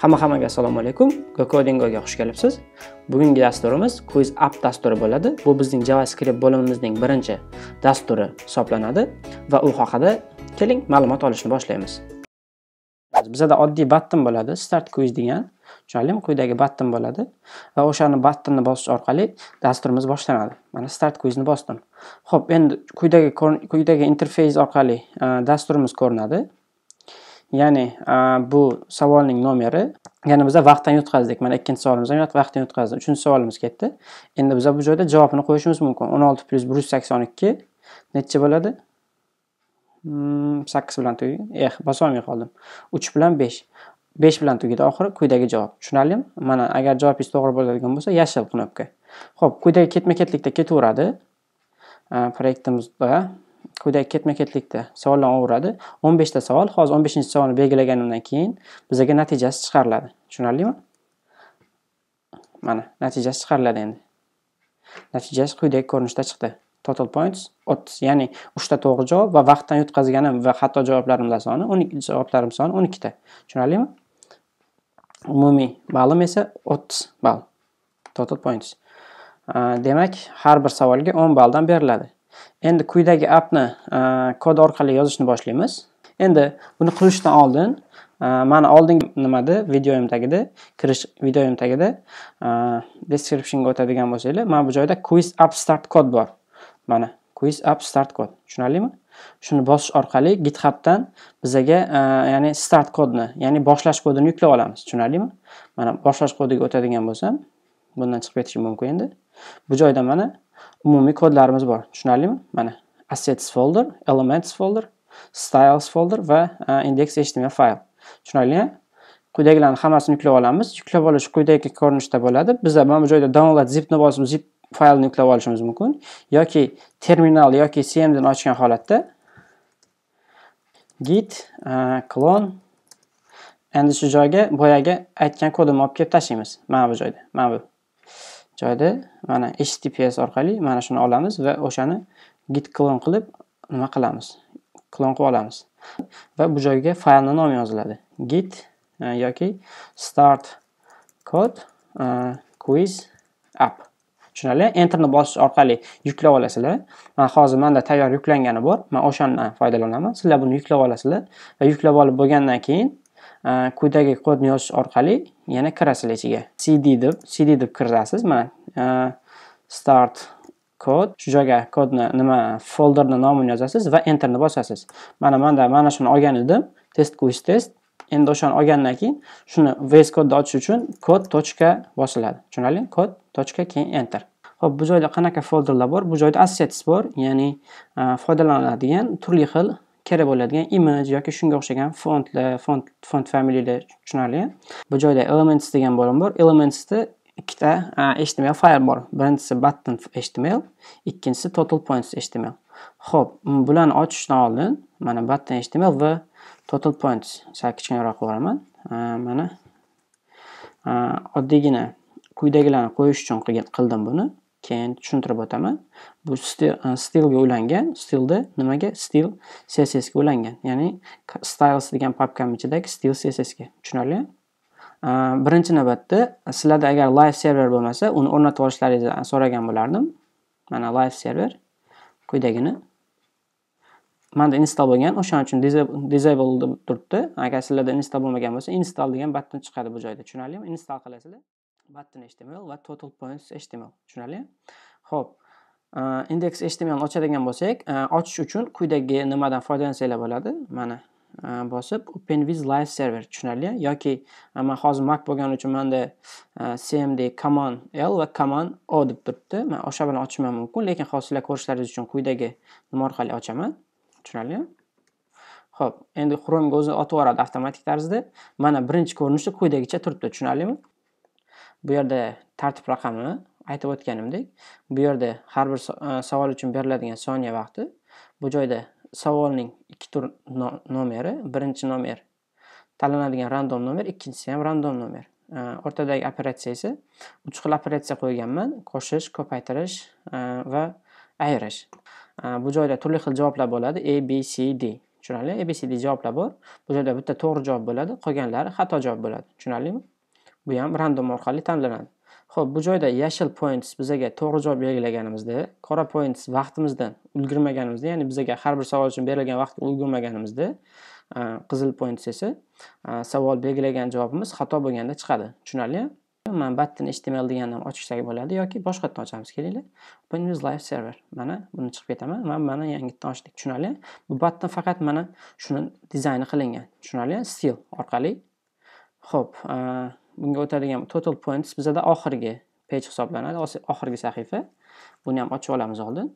hamma hammaga assalomu alaykum gokodingoga xush kelibsiz bugungi dasturimiz quiz app dasturi bo'ladi bu bizning javascript bo'limimizning birinchi dasturi hisoblanadi va u haqida keling ma'lumot olishni boshlaymiz bizada oddiy batton bo'ladi start quiz degan tushunarlimi quyidagi batton bo'ladi va o'shani battonni bosish orqali dasturimiz boshlanadi mana start quizni bosdim ho'p endi quyidagi quyidagi interfeys orqali e, dasturimiz ko'rinadi Ya'ni bu savolning nomeri Ya'ni biza vaqtdan yutqazdik. Mana ikkinchi savolimiz ham vaqtdan yutqazdi. Uchinchi savolimiz ketdi. Endi biza bu joyda javobini qo'yishimiz mumkin. 16 sakson 182 necha bo'ladi? 8 hmm, bilan tugadi Eh, bosolmay qoldim. 3 bilan 5. 5 bilan tugaydi oxiri quyidagi javob. Tushunarlimi? Mana agar javobingiz to'g'ri bo'ladigan bo'lsa, yashil knopka. Xo'p, quyidagi ketma-ketlikda ketaveradi. Proyektimizda quyidagi ketma ketlikda savollar o'raveradi o'n beshta savol hozir o'n beshinchi savolni belgilaganimdan keyin bizaga natijasi chiqariladi tushunarlimi mana natijasi chiqariladi endi natijasi quyidagi ko'rinishda chiqdi total points o'ttiz ya'ni uchta to'g'ri javob va vaqtdan yutqazganim va xato javoblarimlar soni o'n ikki javoblarim soni o'n ikkita tushunarlimi umumiy ballim esa o'ttiz ball total points demak har bir savolga o'n balldan beriladi Endi quyidagi appni e, kod orqali yozishni boshlaymiz. Endi buni qilishdan oldin e, mana oldingi nimada videoyim tagida kirish videoyim tagida e, descriptionga o'tadigan bo'lsanglar, mana bu joyda quiz app start kod bor. Mana quiz app start kod. Tushunarlimi? Shuni bosish orqali GitHubdan bizaga ya'ni start kodni, ya'ni boshlash kodini yuklab olamiz. Tushunarlimi? Mana boshlash kodiga o'tadigan bo'lsam, bundan chiqib ketishim mumkin endi. Bu joyda mana umumiy kodlarimiz bor tushunarlimi mana assets folder elements folder styles folder va e, index.html fayl tushunarlimi quyidagilarni hammasini yuklab olamiz yuklab olish quyidagi ko'rinishda bo'ladi Biz mana bu joyda download zipni bosib zip faylni yuklab olishimiz mumkin yoki terminal yoki ni ochgan holatda git e, clone endi shu joyga boyagi aytgan kodimni olib kelib tashlaymiz mana bu joyda mana bu joyda mana https orqali mana shuni olamiz va o'shani git klon qilib nima qilamiz klon qilib olamiz va bu joyga faylni nomi yoziladi git e, yoki start code e, quiz app tushunarli enterni bosish orqali yuklab olasizlar man hozir manda tayyor yuklangani bor man o'shandan foydalanaman sizlar buni yuklab olasizlar va yuklab olib bo'lgandan keyin e, quyidagi kodni yozish orqali yana kirasizlar ichiga cd deb cd deb kirasiz mana e, start kod shu joyga kodni nima folderni nomini yozasiz va enterni bosasiz mana manda mana shuni olgan edim test quiz test endi o'shani olgandan keyin shuni vs kodni ochish uchun kod точка bosiladi tushunarli kod точка keyin enter ho'p bu joyda qanaqa folderlar bor bu joyda assets bor ya'ni e, foydalaniladigan turli xil kerak bo'ladigan image yoki shunga o'xshagan fontlar font font familiyalar tushunarli bu joyda elements degan bo'lim bor elementsda ikkita html fayl bor birinchisi button html ikkinchisi total points html ho'p bularni ochishdan oldin mana button html va total points sal kichkinaroq yuboraman mana oddiygina quyidagilarni qo'yish uchun qildim buni keyin tushuntirib o'taman bu e, stilga ulangan stilda nimaga stil ga ulangan ya'ni styles degan papkam ichidagi stil ga tushunarli e, birinchi navbatda sizlarda agar live server bo'lmasa uni o'rnatib olishlaringizni so'ragan bo'lardim mana live server quyidagini manda install bo'lgan o'shaning uchun disable deb turibdi agar sizlarda install bo'lmagan bo'lsa install degan batton chiqadi bu joyda tushunarlimi install qilasizlar button html va total points html tushunarli ho'p index html ochadigan bo'lsak ochish uchun quyidagi nimadan foydalansanglar bo'ladi mana bosib open with live server tushunarli yoki man hozir mac bo'lgani uchun manda cmd command l va command o deb turibdi man o'sha bilan ochishim mumkin lekin hozir sizlar ko'rishlaringiz uchun quyidagi nima orqali ochaman tushunarli ho'p endi chrome o'zi otib yuboradi avtomatik tarzda mana birinchi ko'rinishi quyidagicha turibdi tushunarlimi bu yerda tartib raqami aytib o'tganimdek bu yerda har bir e, savol uchun beriladigan soniya vaqti bu joyda savolning ikki tur nomeri birinchi nomer tanlanadigan random nomer ikkinchisi ham random nomer e, o'rtadagi operatsiya esa uch xil operatsiya qo'yganman qo'shish ko'paytirish e, va ayirish bu joyda turli xil javoblar bo'ladi a b c d tushunarli a b c d javoblar bor bu joyda bitta to'g'ri javob bo'ladi qolganlari xato javob bo'ladi tushunarlimi Bu ham random orqali tanlanadi. Xo'p, bu joyda yashil points bizaga to'g'ri javob belgilaganimizda, qora points vaqtimizdan ulgurmaganimizda, ya'ni bizaga har bir savol uchun berilgan vaqtga ulgurmaganimizda, qizil points esa savol belgilagan javobimiz xato bo'lganda chiqadi. Tushunarlimi? man button html deganni ham ochishsak bo'ladi yoki boshqatdan ochamiz kelinglar open news live server mana buni chiqib ketaman man mana yangitdan ochdik tushunarli bu button faqat mana shuni dizayni qilingan tushunarli stil orqali ho'p bunga o'tadigan total points bizada oxirgi page hisoblanadi oxirgi sahifa buni ham ochib olamiz oldin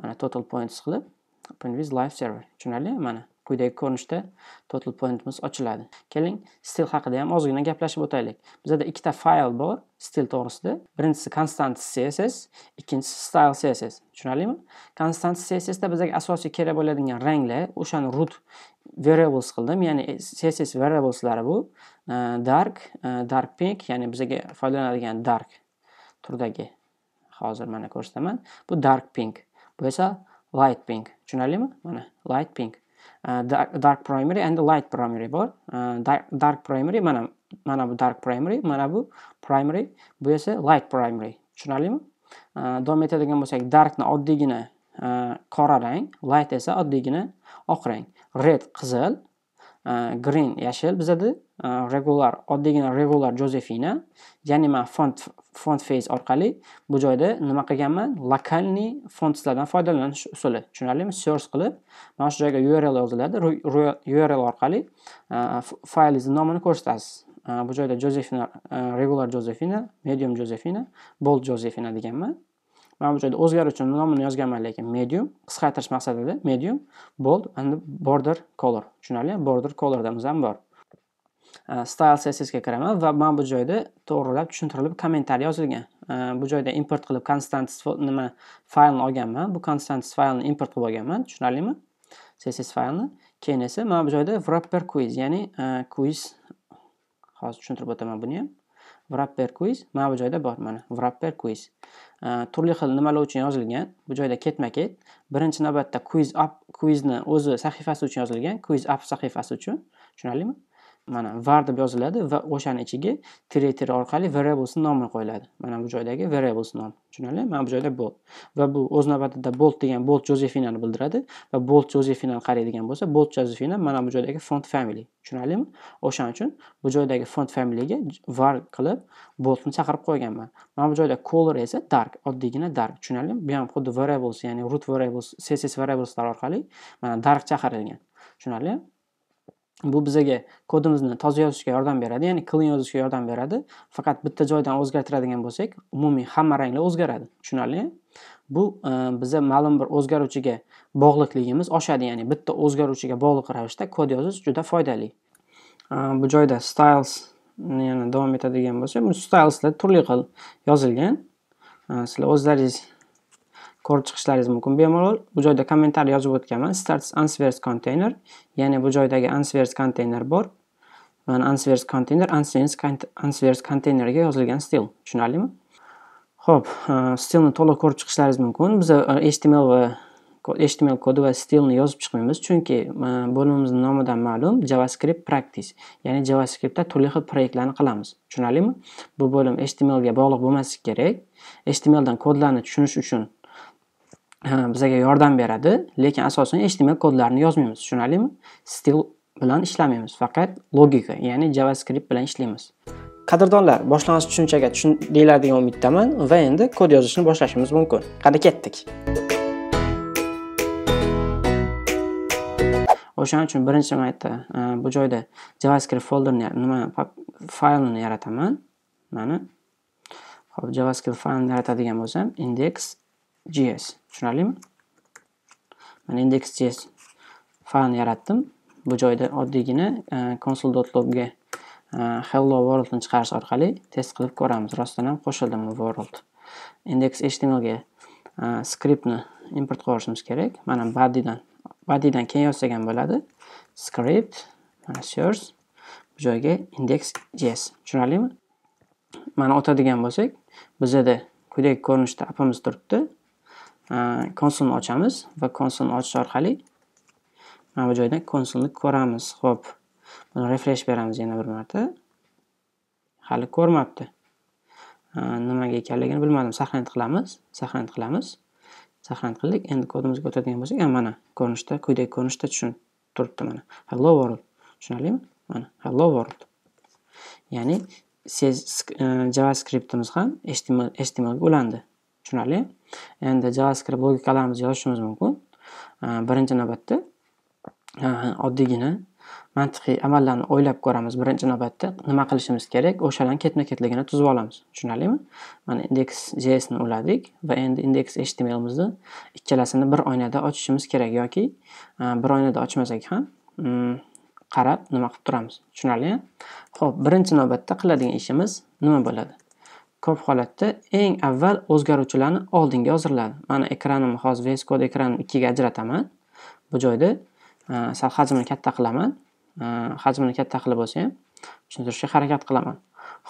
mana total points qilib with live server tushunarli mana quyidagi ko'rinishda total pointimiz ochiladi keling stil haqida ham ozgina gaplashib o'taylik bizada ikkita fayl bor stil to'g'risida birinchisi constant css ikkinchisi style css tushunarlimi constant csda bizga asosiy kerak bo'ladigan ranglar o'shani root variables qildim ya'ni css variableslari bu Э, dark э, dark pink ya'ni bizaga foydalanadigan dark turdagi hozir mana ko'rsataman bu dark pink bu esa light pink tushunarlimi mana light pink э, dark, primary and light primary bor dark, dark primary mana mana bu dark primary mana bu primary bu esa light primary tushunarlimi davom etadigan bo'lsak darkni oddiygina qora rang light esa oddiygina oq rang red qizil Э, green yashil bizada э, regular oddiygina regular jozefina ya'ni man font font face orqali bu joyda nima qilganman lokalniy fontslardan foydalanish usuli tushunarlimi search qilib mana shu joyga url yoziladi url orqali e, faylingizni nomini ko'rsatasiz e, bu joyda jozefina e, regular jozefina medium jozefina bold jozefina deganman mana bu joyda o'zgaruvchi nomini yozganman lekin medium qisqartirish maqsadida medium bold and border color tushunarli border color'damiz ham bor э, style sessiyasiga kiraman va mana bu joyda to'g'rilab tushuntirilib kommentariy yozilgan э, bu joyda import qilib konstantis nima faylni olganman bu konstantis faylni import qilib olganman tushunarlimi css faylni keyin esa mana bu joyda wrapper quiz ya'ni э, quiz hozir tushuntirib o'taman buni ham wrapper quiz mana bu joyda bor mana wrapper quiz turli xil nimalar uchun yozilgan bu joyda ketma ket birinchi navbatda quiz up quizni o'zi sahifasi uchun yozilgan quiz up sahifasi uchun tushunarlimi mana var deb yoziladi va o'shani ichiga tire tire orqali variables nomi qo'yiladi mana bu joydagi variables nom tushunarli mana bu joyda bolt va bu o'z navbatida bolt degan bolt jozefinani bildiradi va bolt jozefinani qaraydigan bo'lsa bolt jozefina mana bu joydagi font family tushunarlimi o'shaning uchun bu joydagi font familyga var qilib boltni chaqirib qo'yganman mana bu joyda color esa dark oddiygina dark tushunarlimi bu ham xuddi variables ya'ni root variables css variableslar orqali mana dark chaqirilgan tushunarlimi Bu bizaga kodimizni toza yozishga yordam beradi, ya'ni clean yozishga yordam beradi. Faqat bitta joydan o'zgartiradigan bo'lsak, umumiy hamma ranglar o'zgaradi. Tushunarlimi? Bu e, biza ma'lum bir o'zgaruvchiga bog'liqligimiz oshadi, ya'ni bitta o'zgaruvchiga bog'liq ravishda kod yozish juda foydali. E, bu joyda styles yana davom etadigan bo'lsa, bu styleslar turli xil yozilgan. E, sizlar o'zlaringiz ko'rib chiqishlaringiz mumkin bemalol bu joyda kommentariy yozib o'tganman starts unsvers container ya'ni bu joydagi unsvers container bor mana unsvers container unsvers, unsvers konteynerga yozilgan stil tushunarlimi ho'p stilni to'liq ko'rib chiqishlaringiz mumkin biz e, html va html kodi va stilni yozib chiqmaymiz chunki e, bo'limimizni nomidan ma'lum javascript practice ya'ni javascriptda turli xil proyektlarni qilamiz tushunarlimi bu bo'lim html ga bog'liq bo'lmasligi kerak html dan kodlarni tushunish uchun bizaga yordam beradi lekin asosan html kodlarini yozmaymiz tushunarlimi stil bilan ishlamaymiz faqat logika ya'ni javascript bilan ishlaymiz qadrdonlar boshlang'ich tushunchaga tushundinglar degan umiddaman va endi kod yozishni boshlashimiz mumkin qani ketdik o'shaning uchun birinchi marta e, bu joyda javascript folderni nima faylini yarataman mana hop javascript faylni yaratadigan bo'lsam index js tushunarlimi mana index js faylni yaratdim bu joyda oddiygina e, console.log e, hello hello ni chiqarish orqali test qilib ko'ramiz rostdan ham qo'shildimi world index htmlga e, skriptni import qilishimiz kerak mana bodydan bodydan keyin yozsak ham bo'ladi script mana search bu joyga index js tushunarlimi mana o'tadigan bo'lsak bizada quyidagi ko'rinishda appimiz turibdi konsolni э, ochamiz va konsolni ochish orqali mana bu joydan konsolni ko'ramiz. Xo'p, buni refresh beramiz yana bir marta. Hali ko'rmabdi. Э, nimaga ekanligini bilmadim. Saqlanit qilamiz, saqlanit qilamiz. Saqlanit qildik. Endi kodimizga o'tadigan bo'lsak, mana ko'rinishda, quyidagi ko'rinishda tushun turibdi mana. Hello world. Tushunarlimi? Mana hello world. Ya'ni siz e, JavaScriptimiz ham HTML HTML ga ulandi. Tushunarlimi? endi javascript logikalarimizni yozishimiz mumkin birinchi navbatda oddiygina mantiqiy amallarni o'ylab ko'ramiz birinchi navbatda nima qilishimiz kerak o'shalarni ketma ketligini tuzib olamiz tushunarlimi mana index jsni uladik va endi index htmlimizni ikkalasini bir oynada ochishimiz kerak yoki bir oynada ochmasak ham mm, qarab nima qilib turamiz tushunarlimi ho'p birinchi navbatda qiladigan ishimiz nima bo'ladi Ko'p holatda eng avval o'zgaruvchilarni oldinga hozirladi. Mana ekranimni hozir VS Code ekranini ikkiga ajrataman. Bu joyda e, sal hajmini katta qilaman. E, hajmini katta qilib bo'lsa ham tushuntirishga harakat qilaman.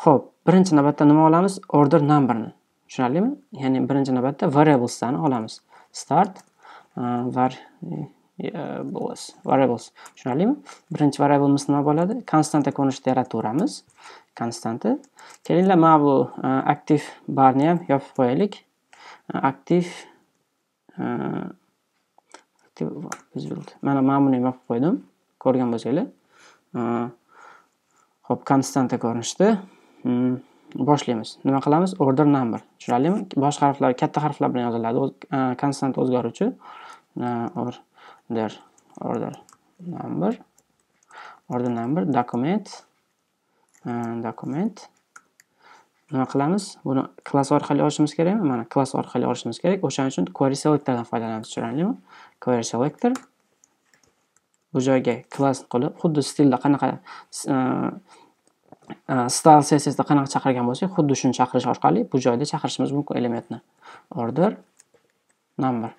ho'p birinchi navbatda nima olamiz? Order numberni. Tushunarlimi? Ya'ni birinchi navbatda variableslarni olamiz. Start e, var variables. Tushunarlimi? Birinchi variablemiz nima bo'ladi? Konstanta ko'rinishida yarataveramiz konstanti kelinglar mana bu e, aktiv barni ham yopib qo'yaylik e, aktiv e, aktiv mana mana buni yopib qo'ydim ko'rgan bo'lsanglar ho'p konstanta ko'rinishda hmm, boshlaymiz nima qilamiz order number tushunarlimi Bosh harflar katta harflar bilan yoziladi Konstanta o'zgaruvchi order order number order number document Dokument. Э, Nima qilamiz? Buni klass orqali olishimiz kerakmi? Mana klass orqali olishimiz kerak. O'shaning uchun query selectordan foydalanamiz, tushunarlimi? Query selector bu joyga klass qilib, xuddi stilda qanaqa e, e, style sessiyasida qanaqa chaqirgan bo'lsak, xuddi shuni chaqirish orqali bu joyda chaqirishimiz mumkin elementni. Order number.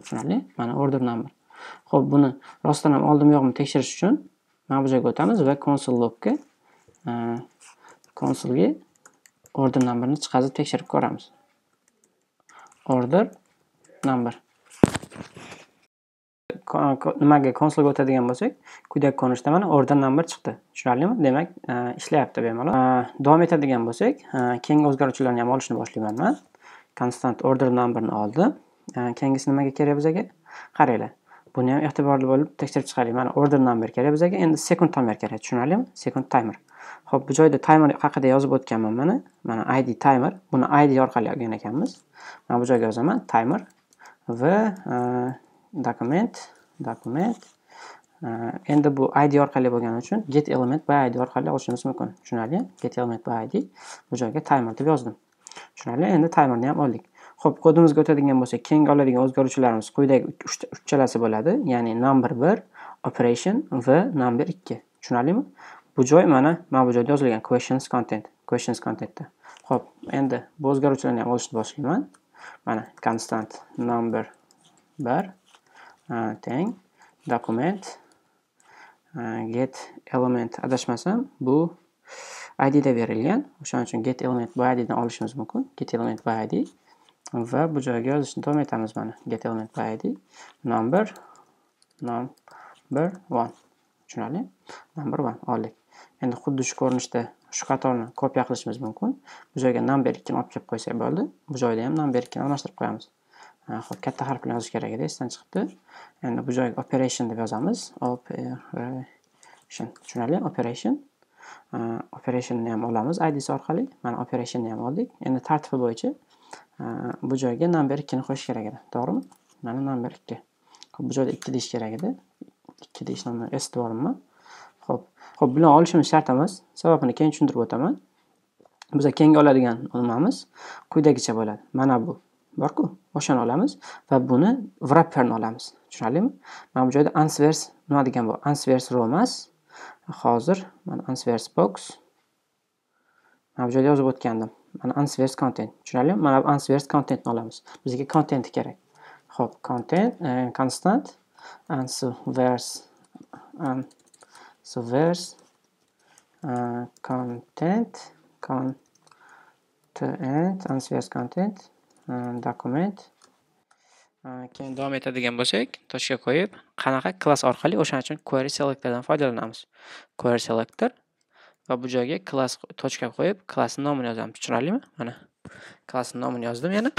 Tushunarli? Mana order number. Xo'p, buni rostdan ham oldimi yo'qmi tekshirish uchun mana bu joyga o'tamiz va console logga Э, konsulga order numberni chiqazib tekshirib ko'ramiz. Order number. Nimaga konsulga o'tadigan bo'lsak, quyidagi ko'rinishda mana order number chiqdi. Tushunarlimi? Demak, e, ishlayapti bemalol. E, davom etadigan bo'lsak, e, keyingi o'zgaruvchilarni ham olishni boshlayman men. Constant order numberni oldi. Keyingisi nimaga kerak bizaga? Qaranglar. Buni ham e'tiborli bo'lib tekshirib chiqaylik. Mana order number kerak bizaga. Endi second timer kerak, tushunarlimi? Second timer. Xo'p, bu joyda timer haqida yozib o'tganman mana. Mana id timer, buni id orqali olgan ekanmiz. Mana bu joyga yozaman timer va e, dokument dokument e, endi bu id orqali bo'lgani uchun get element by id orqali olishimiz mumkin. Tushunarli? Get element by id bu joyga timer deb yozdim. Tushunarli? Endi timerni ham oldik. Xo'p, kodimizga o'tadigan bo'lsak, keyingi oladigan o'zgaruvchilarimiz quyidagi 3 chalasi bo'ladi, ya'ni number 1, operation va number 2. Tushunarlimi? Bu joy mana mana bu joyda yozilgan questions content, questions contentda. Xo'p, endi bu o'zgaruvchilarni ham olishni boshlayman. Mana constant number 1 teng document get element adashmasam bu id da berilgan. O'shaning uchun get element by id dan olishimiz mumkin. Get element by id va bu joyga yozishni davom etamiz mana get element by id number number 1 tushunarli number 1 oldik endi xuddi shu ko'rinishda shu qatorni kopiya qilishimiz mumkin bu joyga number ikkini olib kelib qo'ysak bo'ldi bu joyda ham number ikkini almashtirib qo'yamiz hop katta harf bilan yozish kerak edi esdan chiqibdi endi bu joyga operation deb yozamiz operation tushunarli operation operationni ham olamiz idsi orqali mana operationni ham oldik endi tartibi bo'yicha bu joyga number ikkini qo'yish kerak edi to'g'rimi mana number ikki bu joyda ikki deyish kerak edi ikki s deb olibman ho'p Xo'p, bilan olishimiz shart emas. Sababini keyin tushuntirib o'taman. Biz keyingi oladigan nimamiz quyidagicha bo'ladi. Mana bu bor-ku, o'shani olamiz va buni wrapperni olamiz. Tushunarlimi? Mana bu joyda answers nima degan bu? Answers row emas. Hozir mana answers box mana bu joyda yozib o'tgandim. Mana answers content. Tushunarlimi? Mana bu answers contentni olamiz. Bizga content kerak. Xo'p, content eh, constant answers so where's uh, content content unsvers uh, content and document uh, keyin davom etadigan bo'lsak tochka qo'yib qanaqa klass orqali o'shaning uchun query selectordan foydalanamiz query selector va bu joyga klass tochka qo'yib klassni nomini yozamiz tushunarlimi mana klassni nomini yozdim yana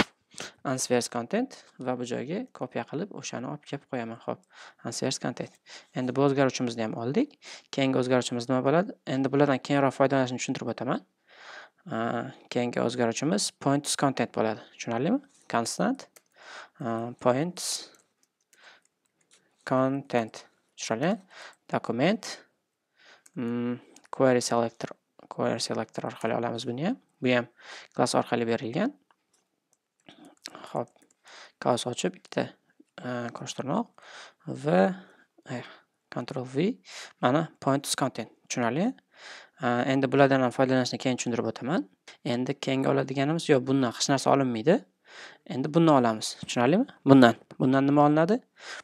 Answers content va bu joyga kopiya qilib o'shani olib kelib qo'yaman ho'p answers content endi bu o'zgaruvchimizni ham oldik keyingi o'zgaruvchimiz nima bo'ladi endi bulardan keyinroq foydalanishni tushuntirib o'taman keyingi o'zgaruvchimiz points content bo'ladi tushunarlimi constant points content tushunarli dokument mm, query selector query selector orqali olamiz buni ham bu ham klass orqali berilgan Hop, Kaos ochib bitta e, qo'shtirnoq va e, control V. Mana point to content. Tushunarli? E, endi bulardan ham foydalanishni keyin tushuntirib o'taman. Endi keyingi oladiganimiz yo'q, bundan hech narsa olinmaydi. Endi bundan olamiz. Tushunarlimi? Bundan. Bundan nima olinadi?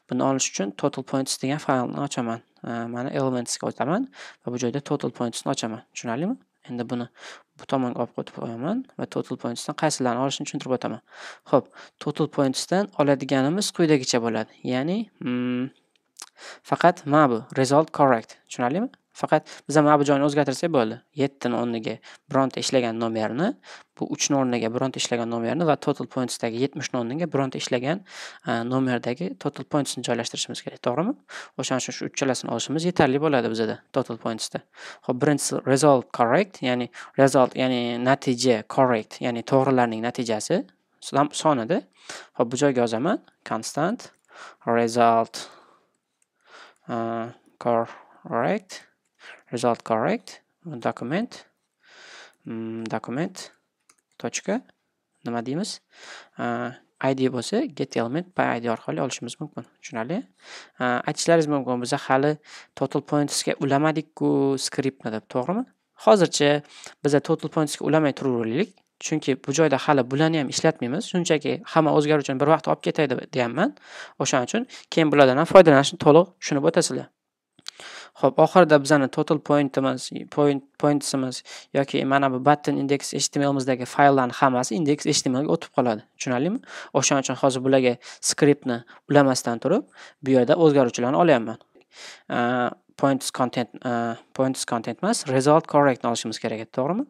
Buni olish uchun total points degan faylni ochaman. Mana elementsga o'taman va bu joyda total pointsni ochaman. Tushunarlimi? Endi buni bu tomonga olib qo'yib qo'yaman va total pointsdan qaysilarni olishni tushuntirib o'taman ho'p total pointsdan oladiganimiz quyidagicha bo'ladi ya'ni mm, faqat mana bu result correct tushunarlimi Faqat biz mana bu joyini o'zgartirsak bo'ldi. 7 ning o'rniga bironta ishlagan nomerni, bu 3 ning o'rniga bironta ishlagan nomerni va total pointsdagi 70 ning o'rniga bironta ishlagan e, nomerdagi total pointsni joylashtirishimiz kerak, to'g'rimi? O'shaning uchun shu uchalasini olishimiz yetarli bo'ladi bizada total pointsda. Xo'p, birinchisi result correct, ya'ni result, ya'ni natija correct, ya'ni to'g'rilarning natijasi sonida. Xo'p, bu joyga yozaman constant result uh, correct result correct document um, document точка nima deymiz id bo'lsa get element by id orqali olishimiz mumkin tushunarli aytishlaringiz mumkin biza hali total pointsga ulamadik-ku skriptni deb to'g'rimi hozircha biza total pointsga ulamay turaveraylik chunki bu joyda hali bularni ham ishlatmaymiz shunchaki hamma o'zgaruvchini bir vaqt olib ketay deyapman o'shaning uchun keyin bulardan ham foydalanishni to'liq tushunib o'tasizlar Xo'p, oxirida bizani total point imiz, point pointsimiz yoki mana bu button index htmlimizdagi fayllarning hammasi index html ga o'tib qoladi. Tushunarlimi? O'shaning uchun hozir bularga skriptni ulamasdan turib, bu yerda o'zgaruvchilarni olyapman. Points content points content emas, result correct olishimiz kerak edi, to'g'rimi?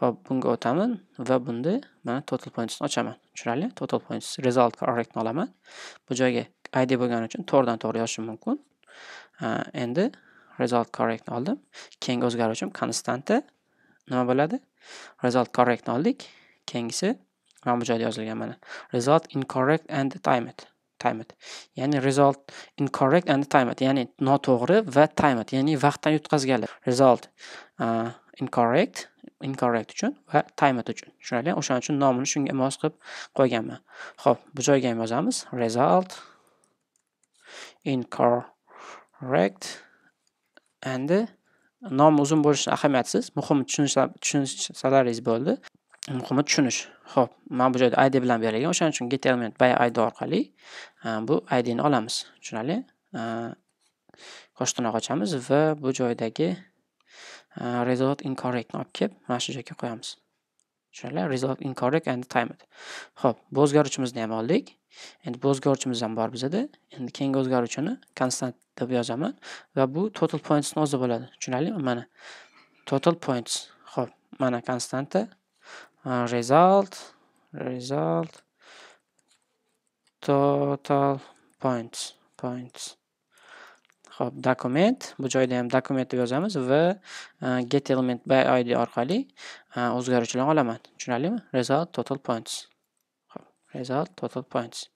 Xo'p, bunga o'taman va bunda mana total points ochaman. Tushunarli? Total points result correct olaman. Bu joyga id bo'lgani uchun to'g'ridan to'g'ri yozishim mumkin. endi result correctni oldim keyingi o'zgaruvchim konstanta nima bo'ladi result correctni oldik keyingisi mana bu joyda yozilgan mana result incorrect and timed timed ya'ni result incorrect and timed ya'ni noto'g'ri va timed ya'ni vaqtdan yutqazganlar result incorrect incorrect uchun va timed uchun tushunarli o'shaning uchun nomini shunga mos qilib qo'yganman ho'p bu joyga ham yozamiz result incorrect rect and uh, nomi uzun bo'lishi ahamiyatsiz muhimi tushunishsalaringiz bo'ldi muhimi tushunish ho'p mana bu joyda id bilan berilgan o'shaning uchun get element by id orqali uh, bu idni olamiz tushunarli uh, qo'shtirnoq ochamiz va bu joydagi result incorrectni olib kelib mana shu joyga qo'yamiz tushunarli result incorrect and timed ho'p bu o'zgaruvchimizni ham oldik endi bu o'zgaruvchimiz ham bor bizada endi keyingi o'zgaruvchini konstant deb yozaman va bu total pointsni o'zi bo'ladi tushunarlimi mana total points Xo'p, mana konstanta result result total points points Xo'p, document Bu joyda ham document deb yozamiz va e, get element by id orqali e, o'zgaruvchilarni olaman. Tushunarlimi? Result total points. result total points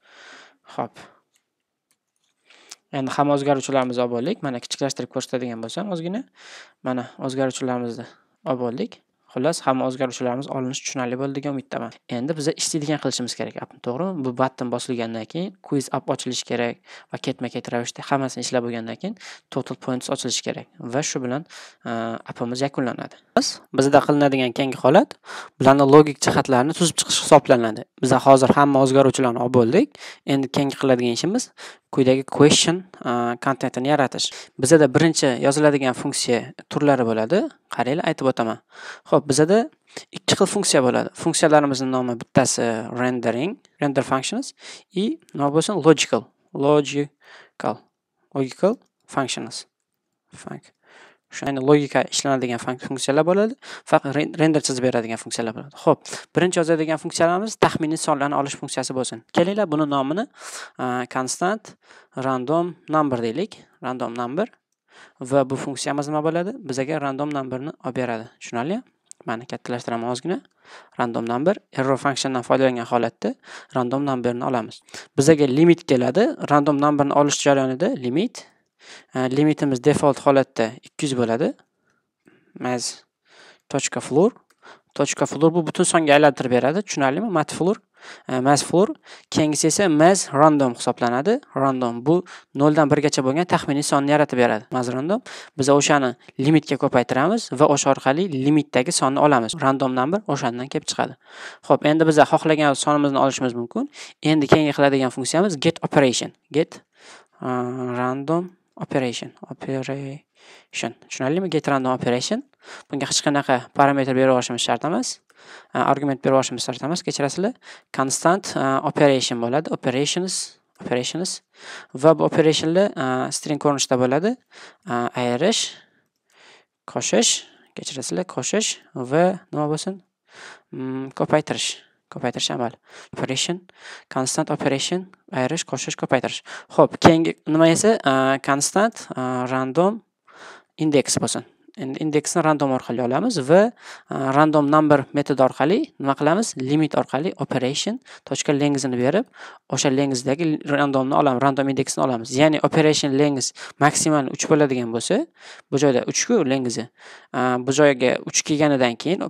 ho'p endi hamma o'zgaruvchilarimizni olib oldik mana kichiklashtirib ko'rsatadigan bo'lsam ozgina mana o'zgaruvchilarimizni olib oldik Xullas, hamma o'zgarishlarimiz olinishi tushunarli bo'ldi degan umiddaman. Endi biz ishsizlikni qilishimiz kerak, apni to'g'rimi? Bu button bosilgandan keyin quiz app ochilishi kerak va ketma-ket ravishda hammasini ishlab bo'lgandan keyin total points ochilishi kerak va shu bilan appimiz yakunlanadi. Biz bizda qilinadigan keyingi holat bularni logik jihatlarini tuzib chiqish hisoblanadi. Biz hozir hamma o'zgaruvchilarni olib bo'ldik. Endi keyingi qiladigan ishimiz quyidagi question kontentini uh, yaratish bizada birinchi yoziladigan funksiya turlari bo'ladi qaranglar aytib o'taman ho'p bizada ikki xil funksiya bo'ladi funksiyalarimizni nomi bittasi rendering render functions и nima bo'lsin logical logical logical functions Fank. shu ayni logika ishlanadigan funksiyalar bo'ladi faqat render chizib beradigan funksiyalar bo'ladi ho'p birinchi yozadigan funksiyalarimiz taxminiy sonlarni olish funksiyasi bo'lsin kelinglar buni nomini constant random number deylik random number va bu funksiyamiz nima bo'ladi bizaga random numberni olib beradi tushunarli mana kattalashtiraman ozgina random number error functiondan foydalangan holatda random numberni olamiz bizaga limit keladi random numberni olish jarayonida limit Limitimiz э, default holatda 200 bo'ladi. Maz точка floor. точка floor bu butun songa aylantirib beradi. Tushunarlimi? Mat floor, э, maz floor. Keyingisi esa maz random hisoblanadi. Random bu 0 dan 1 gacha bo'lgan taxminiy sonni yaratib beradi. Maz random. Biz o'shani limitga ko'paytiramiz va o'sha orqali limitdagi sonni olamiz. Random number o'shandan kelib chiqadi. Xo'p, endi biz xohlagan sonimizni olishimiz mumkin. Endi keyingi qiladigan funksiyamiz get operation. Get э, random operation operation tushunarlimi get random operation bunga hech qanaqa parametr berib yuborishimiz shart emas argument berib yuborishimiz shart emas kechirasizlar constant operation bo'ladi operations operations va bu operationlar string ko'rinishida bo'ladi ayirish qo'shish kechirasizlar qo'shish va nima bo'lsin mm, ko'paytirish ko'paytirish amal operation constant operation ayirish qo'shish ko'paytirish ho'p keyingi nima esa constant random indeks bo'lsin endi indeksni random orqali olamiz va random number metodi orqali nima qilamiz limit orqali operation точка lengthini berib o'sha lengthdagi randomni olamiz random indeksni olamiz ya'ni operation length maksimal uch bo'ladigan bo'lsa bu joyda uchku lengthi bu joyga uch kelganidan keyin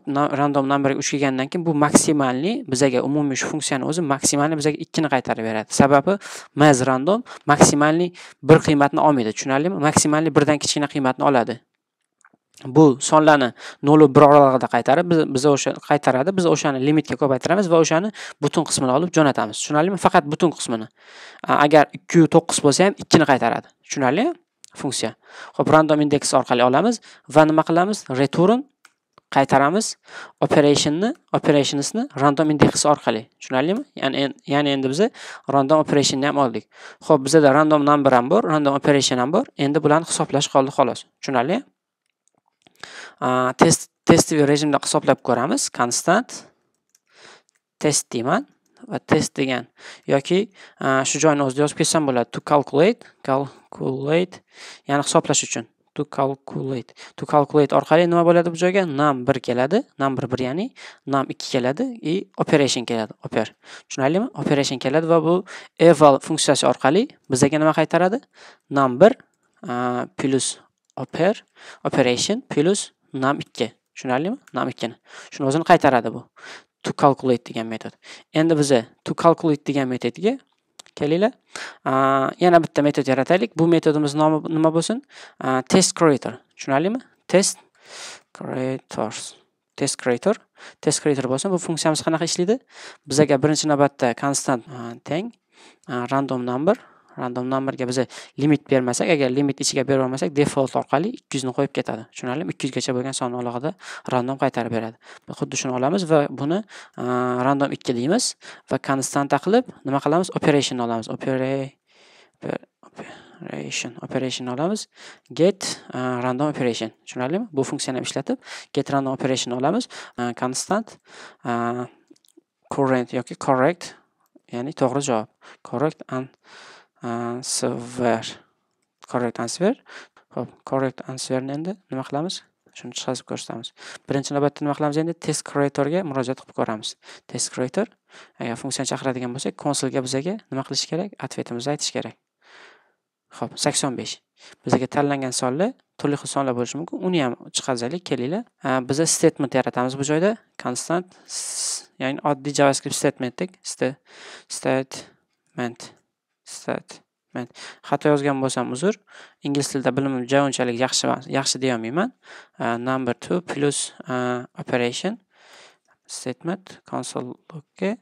random numberga uch kelgandan keyin bu maksimalni bizaga umumiy shu funksiyani o'zi maksimalni bizaga ikkini qaytarib beradi sababi maz random maksimalni bir qiymatni olmaydi tushunarlimi 1 birdan kichkina qiymatni oladi bu sonlarni nolu bir oralig'ida qaytarib biz biz o'sha qaytaradi biz o'shani limitga ko'paytiramiz va o'shani butun qismini olib jo'natamiz tushunarlimi faqat butun qismini agar ikki to'qqiz bo'lsa ham ikkini qaytaradi tushunarlimi funksiya ho'p random index orqali olamiz va nima qilamiz return qaytaramiz operationni operationsni random index orqali tushunarlimi ya'ni ya'ni endi biz random operationni ham oldik ho'p bizada random number ham bor random operation ham bor endi bularni hisoblash qoldi xolos tushunarli test testовый rejimda hisoblab ko'ramiz konstant test deyman va test degan yoki shu joyni o'zida yozib ketsam bo'ladi to calculate calculate ya'ni hisoblash uchun to calculate to calculate orqali nima bo'ladi bu joyga nam bir keladi nam bir bir ya'ni nam ikki keladi и operation keladi oper tushunarlimi operation keladi va bu eval funksiyasi orqali bizaga nima qaytaradi nam bir plus oper operation plus nam 2 tushunarlimi nam 2 ni shuni o'zini qaytaradi bu to calculate degan metod endi biza to calculate degan metodga kelinglar yana bitta metod yarataylik bu metodimiz nomi nima bo'lsin test creator tushunarlimi test creators test creator test creator bo'lsin bu funksiyamiz qanaqa ishlaydi bizaga birinchi navbatda konstant teng random number random numberga biz limit bermasak agar limit ichiga berib yubormasak default orqali ikki ni qo'yib ketadi tushunarlimi ikki yuzgacha bo'lgan sonni olig'ida random qaytarib beradi xuddi shuni olamiz va buni random ikki deymiz va konstanta qilib nima qilamiz operation olamiz operation operation olamiz get random operation tushunarlimi bu funksiyani ham ishlatib get random operation olamiz constant current yoki correct ya'ni to'g'ri javob correct and answer Correct answer. Xo'p, correct answerni endi nima qilamiz? Shuni chiqazib ko'rsatamiz. Birinchi navbatda nima qilamiz endi? Test creatorga murojaat qilib ko'ramiz. Test creator agar funksiyani chaqiradigan bo'lsak, konsulga bizaga nima qilish kerak? Ответimizni aytish kerak. Xo'p, 85. Bizaga tanlangan sonlar turli xil sonlar bo'lishi mumkin. Uni ham chiqarsaylik kelinglar. Biza statement yaratamiz bu joyda. Constant, ya'ni oddiy JavaScript statement statement Statement. Xato yozgan bo'lsam uzr. Ingliz tilida bilimim ja unchalik yaxshi emas, yaxshi deya olmayman. Uh, э, number 2 plus uh, operation statement console logga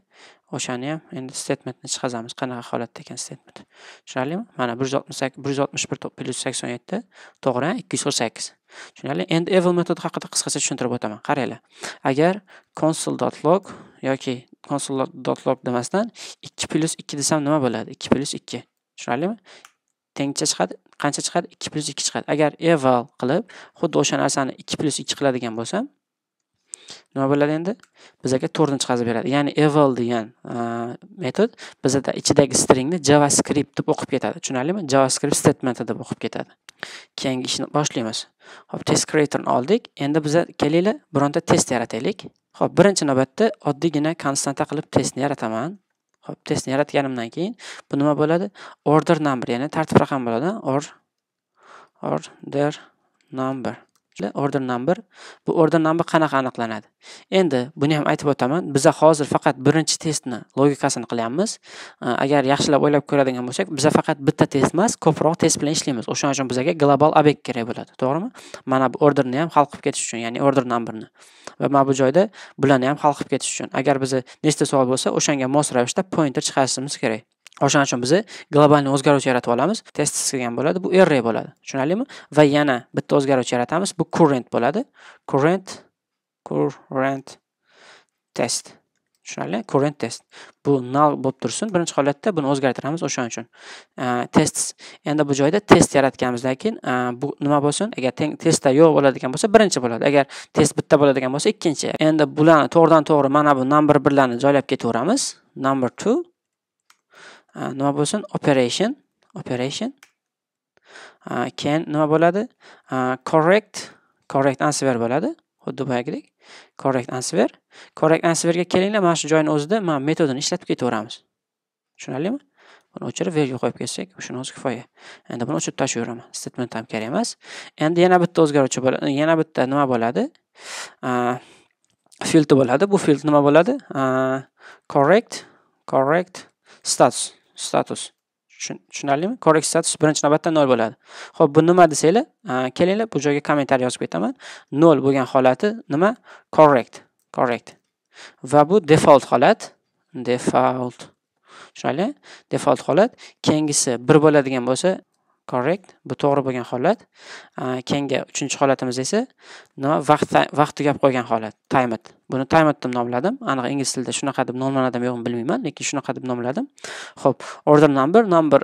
o'shani ham endi statementni chiqazamiz qanaqa holatda ekan statement tushunarlimi mana bir yuz oltmish bir yuz oltmish bir plyus sakson yetti to'g'ri ikki yuz qirq sakkiz tushunarli endi evil method haqida qisqacha tushuntirib o'taman qaranglar agar console dot log yoki konsolat demasdan 2 plyus desam nima bo'ladi 2 plyus tushunarlimi tengcha chiqadi qancha chiqadi 2 plyus chiqadi agar eval qilib xuddi o'sha narsani 2 plyus qiladigan bo'lsam nima bo'ladi endi bizga to'rtni chiqazib beradi ya'ni eval degan metod bizada ichidagi stringni javascript deb o'qib ketadi tushunarlimi javascript statementi deb o'qib ketadi keyingi ishni boshlaymiz hop test creatorni oldik endi biza kelinglar bironta test yarataylik Xo'p, birinchi navbatda oddiygina konstanta qilib testni yarataman. Xo'p, testni yaratganimdan keyin bu nima bo'ladi? Order number, ya'ni tartib raqam bo'ladi. Or order number. order number bu order number qanaqa aniqlanadi endi buni ham aytib o'taman biza hozir faqat birinchi testni logikasini qilyapmiz agar yaxshilab o'ylab ko'radigan bo'lsak biza faqat bitta test emas ko'proq test bilan ishlaymiz o'shaning uchun bizaga global obyekt kerak bo'ladi to'g'rimi mana bu orderni ham hal qilib ketish uchun ya'ni order numberni va mana bu joyda bularni ham hal qilib ketish uchun agar biza nechta savol bo'lsa o'shanga mos ravishda pointer chiqarishimiz kerak O'shaning uchun biz globalni o'zgaruvchi yaratib olamiz. Testis degan bo'ladi, bu array bo'ladi. Tushunarlimi? Va yana bitta o'zgaruvchi yaratamiz, bu current bo'ladi. Current current test. Tushunarli? Current test. Bu null bo'lib tursin. Birinchi holatda buni o'zgartiramiz o'shaning uchun. Test. Endi bu joyda test yaratganimizdan keyin bu nima bo'lsin? Agar testda yo'q bo'ladigan bo'lsa, birinchi bo'ladi. Agar test bitta bo'ladigan bo'lsa, ikkinchi. Endi bularni to'g'ridan to'g'ri mana bu number 1 larni joylab ketaveramiz. Number 2 nima bo'lsin operation operation keyin nima bo'ladi correct correct answer bo'ladi xuddi boyagidek correct answer correct answerga kelinglar mana shu joyni o'zida mana metodini ishlatib ketaveramiz tushunarlimi buni o'chirib verga qo'yib ketsak shuni o'zi kifoya endi buni o'chirib tashlayveraman statement ham kerak emas endi yana bitta o'zgaruvchi bo'ladi yana bitta nima bo'ladi field bo'ladi bu field nima bo'ladi correct correct status status tushunarlimi correct status birinchi navbatda nol bo'ladi ho'p bu nima desanglar kelinglar bu joyga kommentariy yozib ketaman nol bo'lgan holati nima correct correct va bu default holat default tushunarlimi default holat keyingisi bir bo'ladigan bo'lsa correct bu to'g'ri bo'lgan holat keyingi uchinchi holatimiz esa nima vaqt vaqtni gap qo'ygan holat timet buni timet deb nomladim aniq ingliz tilida shunaqa deb nomlanadimi yo'qmi bilmayman lekin shunaqa deb nomladim ho'p order number number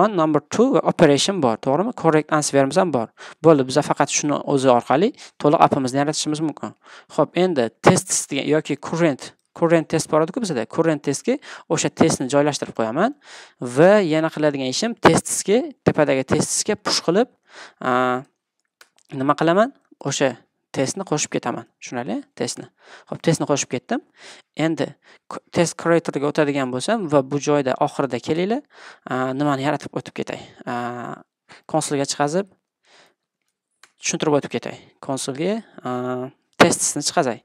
one number two va operation bor to'g'rimi correct answerimiz ham bor bo'ldi biza faqat shuni o'zi orqali to'liq appimizni yaratishimiz mumkin ho'p endi test yoki current current test bor ediku bizda current testga o'sha testni joylashtirib qo'yaman va yana qiladigan ishim testisga tepadagi testisga push qilib nima qilaman o'sha testni qo'shib ketaman tushunarli testni ho'p testni qo'shib ketdim endi test creatorga o'tadigan bo'lsam va bu joyda oxirida kelinglar nimani yaratib o'tib ketay konsulga chiqazib tushuntirib o'tib ketay konsulga testisni chiqazay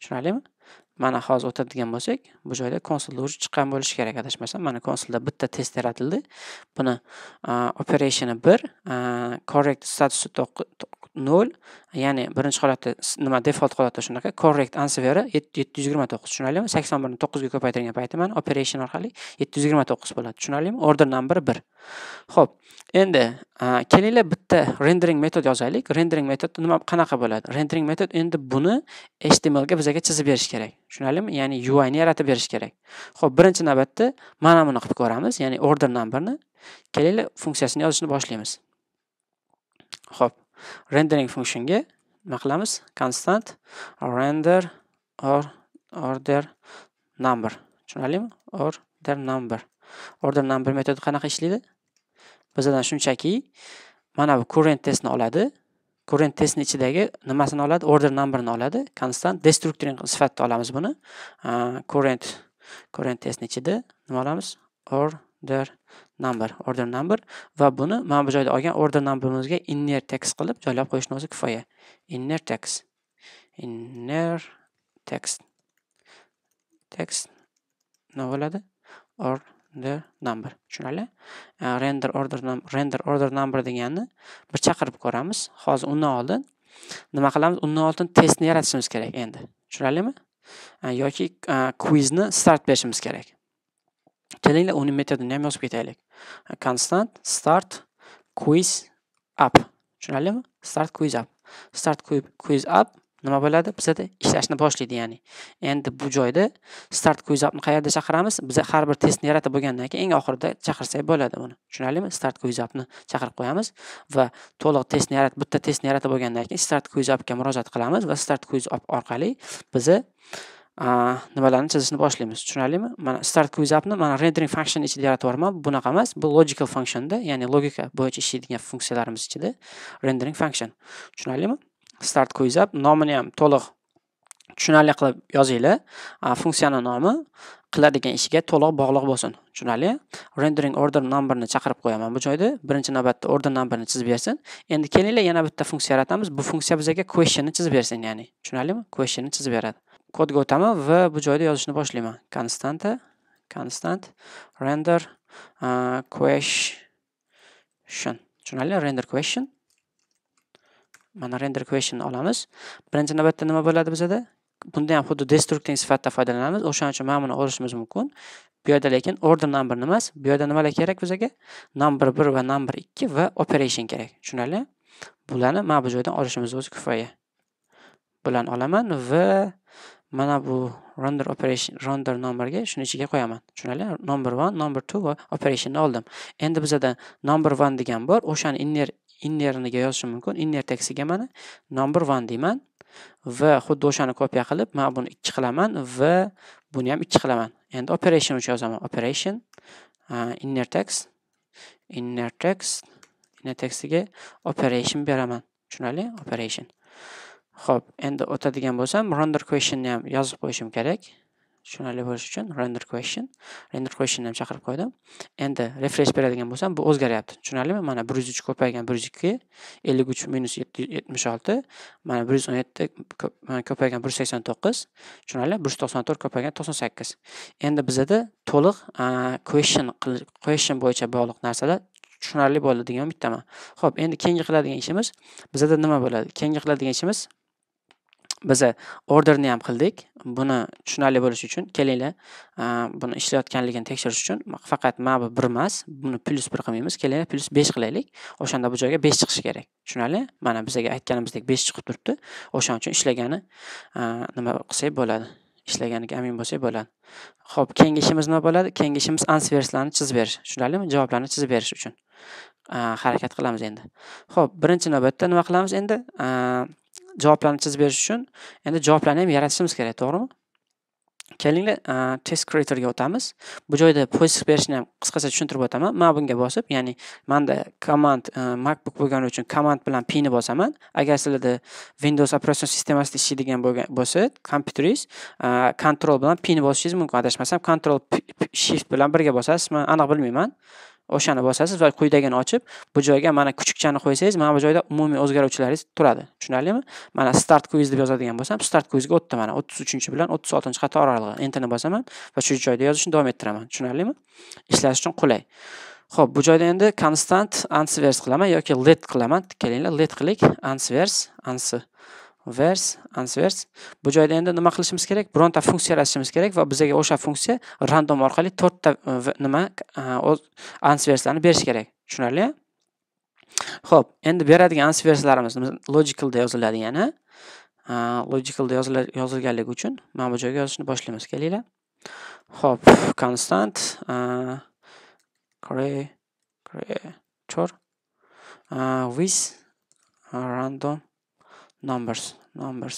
tushunarlimi mana hozir o'tadigan bo'lsak bu joyda konsulda уже chiqqan bo'lishi kerak adashmasam mana konsulda bitta test yaratildi buni operationi bir correct statusi nol ya'ni birinchi holatda nima default holatda shunaqa correct answeri yetti yuz yigirma to'qqiz tushunarlimi sakson birni to'qqizga ko'paytirgan paytda mana operation orqali yetti yuz yigirma to'qqiz bo'ladi tushunarlimi order number bir ho'p endi kelinglar bitta rendering metod yozaylik rendering metod nima qanaqa bo'ladi rendering metod endi buni htmlga bizaga chizib berish kerak tushunarlimi ya'ni uini yaratib berish kerak ho'p birinchi navbatda mana buni qilib ko'ramiz ya'ni order numberni kelaylik funksiyasini yozishni boshlaymiz ho'p rendering funksiyonga nima qilamiz constant render or order number tushunarlimi order number order number metodi qanaqa ishlaydi bizadan shunchaki mana bu current testni oladi current testni ichidagi nimasini oladi order numberni oladi konstant destructuring sifatida olamiz buni current current testni ichida nima olamiz order number order number va buni mana bu joyda olgan order numberimizga inner text qilib joylab qo'yishni o'zi kifoya inner text inner text text nima bo'ladi or the number tushunarli э, render order render order number deganni bir chaqirib ko'ramiz hozir undan oldin nima qilamiz undan oldin testni yaratishimiz kerak endi tushunarlimi э, yoki э, quizni start berishimiz kerak kelinglar uni metodini ham yozib ketaylik constant start quiz up tushunarlimi start quiz up start quiz up nima bo'ladi bizada ishlashni boshlaydi ya'ni endi bu joyda start kuzapni qayerda chaqiramiz biza har bir testni yaratib bo'lgandan keyin eng oxirida chaqirsak bo'ladi buni tushunarlimi start kuzapni chaqirib qo'yamiz va to'liq testni yarat bitta testni yaratib bo'lgandan keyin start kuzapga murojaat qilamiz va start kuzap orqali biza nimalarni chizishni boshlaymiz tushunarlimi mana start kuzapni mana rendering function ichida yaratib yuborman bunaqa emas bu logical functionda ya'ni logika bo'yicha ishlaydigan funksiyalarimiz ichida rendering function tushunarlimi start quizap nomini ham to'liq tushunarli qilib yozinglar funksiyani nomi qiladigan ishiga to'liq bog'liq bo'lsin tushunarli rendering order numberni chaqirib qo'yaman bu joyda birinchi navbatda order numberni chizib bersin endi kelinglar yana bitta funksiya yaratamiz bu funksiya bizga questionni chizib bersin ya'ni tushunarlimi questionni chizib beradi kodga o'taman va bu joyda yozishni boshlayman konstanta constant render uh, question tushunarli render question mana render question olamiz birinchi navbatda nima bo'ladi bizada bunda ham xuddi destructing sifatida foydalanamiz o'shaning uchun mana buni olishimiz mumkin bu yerda lekin order number nima emas bu yerda nimalar kerak bizaga number bir va number ikki va operation kerak tushunarli bularni mana bu joydan olishimiz o'zi kifoya bularni olaman va mana bu render operation render numberga shuni ichiga qo'yaman tushunarli number one number two va operationni oldim endi bizada number one degan bor o'shani inner innerniga yozishim mumkin inner tagsiga mana number one deyman va xuddi o'shani kopiya qilib man buni ikki qilaman va buni ham ikki qilaman endi operation uchun yozaman operation inner text inner text inner textiga operation beraman tushunarli operation ho'p endi o'tadigan bo'lsam render questionni ham yozib qo'yishim kerak tushunarli bo'lishi uchun render question render question ham chaqirib qo'ydim endi refresh beradigan bo'lsam bu o'zgaryapti tushunarlimi mana bir yuz uch ko'paygan bir yuz ikki ellik uch minus yetmish olti mana bir yuz o'n yetti ko'paygan bir yuz sakson to'qqiz tushunarli bir yuz to'qson to'rt ko'paygan to'qson sakkiz endi bizada to'liq question question bo'yicha bog'liq narsalar tushunarli bo'ldi degan umiddaman ho'p endi keyingi qiladigan ishimiz bizada nima bo'ladi keyingi qiladigan ishimiz biz orderni ham qildik buni tushunarli bo'lish uchun kelinglar buni ishlayotganligini tekshirish uchun faqat mana bu bir emas buni plyus bir qilmaymiz kelinglar plyus besh qilaylik o'shanda bu joyga besh chiqishi kerak tushunarli mana bizaga aytganimizdek besh chiqib turibdi o'shaning uchun ishlagani nima qilsak bo'ladi ishlaganiga amin bo'lsak bo'ladi ho'p keyingi ishimiz nima bo'ladi keyingi ishimiz answerslarni chizib berish tushunarlimi javoblarni chizib berish uchun harakat qilamiz endi ho'p birinchi navbatda nima qilamiz endi javoblarni chizib berish uchun endi javoblarni ham yaratishimiz kerak to'g'rimi kelinglar test creatorga o'tamiz bu joyda post berishni ham qisqacha tushuntirib o'taman man bunga bosib ya'ni manda command macbook bo'lgani uchun command bilan pini bosaman agar sizlarda windows operatsion sistemasida ishlaydigan bo'lgan bo'lsa kompyuteringiz control bilan pini bosishingiz mumkin adashmasam control shift bilan birga bosasizmi aniq bilmayman o'shani bosasiz va quyidagini ochib bu joyga mana kuchukchani qo'ysangiz mana bu joyda umumiy o'zgaruvchilaringiz turadi tushunarlimi mana start quiz deb yozadigan bo'lsam start quizga o'tdi mana o'ttiz uchinchi bilan o'ttiz oltinchi qator oralig'i enterni bosaman va shu joyda yozishni davom ettiraman tushunarlimi ishlash uchun qulay ho'p bu joyda endi konstant ansvers qilaman yoki let qilaman kelinglar let qilik ansvers ans vers answers bu joyda endi nima qilishimiz kerak bironta funksiya yaratishimiz kerak va bizaga o'sha funksiya random orqali to'rtta e, nima e, answerslarni berish kerak tushunarli ho'p endi beradigan answerslarimiz logicalda yoziladi yana e, logicalda yozilganligi uchun mana bu joyga yozishni boshlaymiz kelinglar ho'p constant creator with random numbers numbers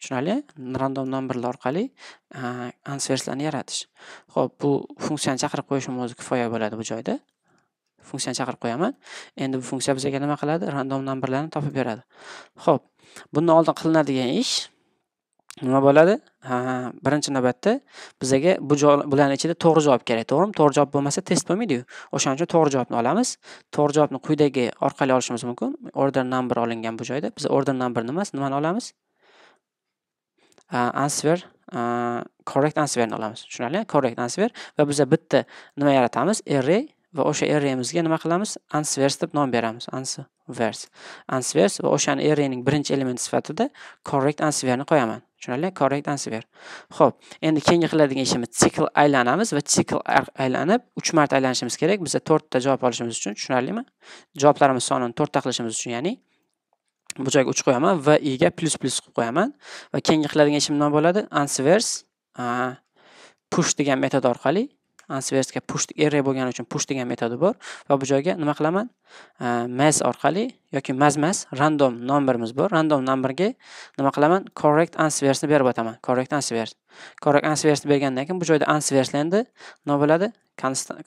tushunarli random numberlar orqali e, answerslarni yaratish ho'p bu funksiyani chaqirib qo'yishim o'zi kifoya bo'ladi bu joyda funksiyani chaqirib qo'yaman endi bu funksiya bizga nima qiladi random numberlarni topib beradi ho'p bundan oldin qilinadigan ish nima bo'ladi birinchi navbatda bizaga bu bularni ichida to'g'ri javob kerak to'g'rimi to'g'ri javob bo'lmasa test bo'lmaydiyu o'shaning uchun to'g'ri javobni olamiz to'g'ri javobni quyidagi orqali olishimiz mumkin order number olingan bu joyda biz order number emas nimani olamiz ah, answer ah, correct answerni olamiz tushunarli correct answer va biza bitta nima yaratamiz array va o'sha arrayimizga nima qilamiz answers deb nom beramiz answers answers va o'shani arrayning birinchi elementi sifatida correct answerni qo'yaman tushunarli correct answer ber ho'p endi keyingi qiladigan ishimiz sikl aylanamiz va sikl aylanib uch marta aylanishimiz kerak biza to'rtta javob olishimiz uchun tushunarlimi javoblarimiz sonini to'rtta qilishimiz uchun ya'ni bu joyga uch qo'yaman va iga plus plus qilib qo'yaman va keyingi qiladigan ishim nima bo'ladi answers push degan metod orqali sverstga push array bo'lgani uchun push degan metodi bor va bu joyga nima qilaman э, mas orqali yoki mazmas random numberimiz bor random numberga nima qilaman correct answersni berib o'taman correct answers correct answersni bergandan keyin bu joyda answerslendi nima bo'ladi